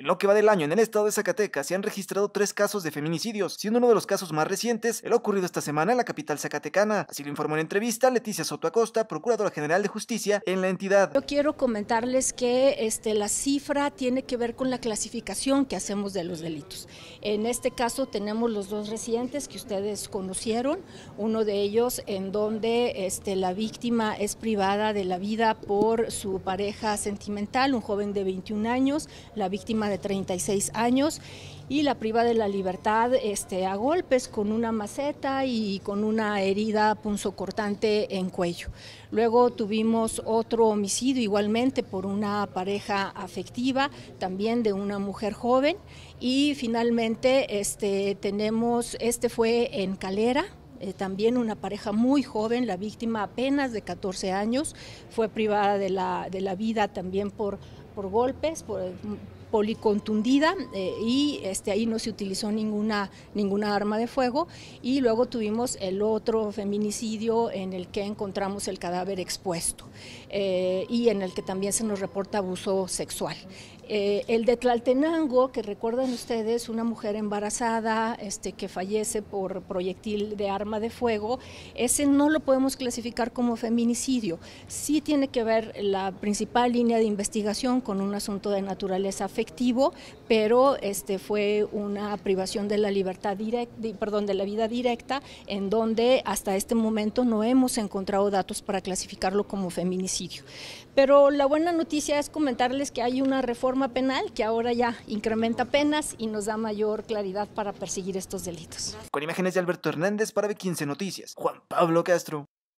En lo que va del año en el estado de Zacatecas se han registrado tres casos de feminicidios, siendo uno de los casos más recientes el ocurrido esta semana en la capital zacatecana. Así lo informó en entrevista Leticia Soto Acosta, Procuradora General de Justicia en la entidad. Yo quiero comentarles que este, la cifra tiene que ver con la clasificación que hacemos de los delitos. En este caso tenemos los dos recientes que ustedes conocieron, uno de ellos en donde este, la víctima es privada de la vida por su pareja sentimental, un joven de 21 años, la víctima de 36 años y la priva de la libertad este, a golpes con una maceta y con una herida punzocortante en cuello. Luego tuvimos otro homicidio igualmente por una pareja afectiva, también de una mujer joven. Y finalmente este, tenemos, este fue en Calera, eh, también una pareja muy joven, la víctima apenas de 14 años, fue privada de la, de la vida también por, por golpes, por, policontundida eh, y este, ahí no se utilizó ninguna, ninguna arma de fuego. Y luego tuvimos el otro feminicidio en el que encontramos el cadáver expuesto eh, y en el que también se nos reporta abuso sexual. Eh, el de Tlaltenango, que recuerdan ustedes, una mujer embarazada este, que fallece por proyectil de arma de fuego, ese no lo podemos clasificar como feminicidio. Sí tiene que ver la principal línea de investigación con un asunto de naturaleza efectivo, pero este fue una privación de la libertad directa, perdón, de la vida directa, en donde hasta este momento no hemos encontrado datos para clasificarlo como feminicidio. Pero la buena noticia es comentarles que hay una reforma penal que ahora ya incrementa penas y nos da mayor claridad para perseguir estos delitos. Con imágenes de Alberto Hernández para B15 Noticias, Juan Pablo Castro.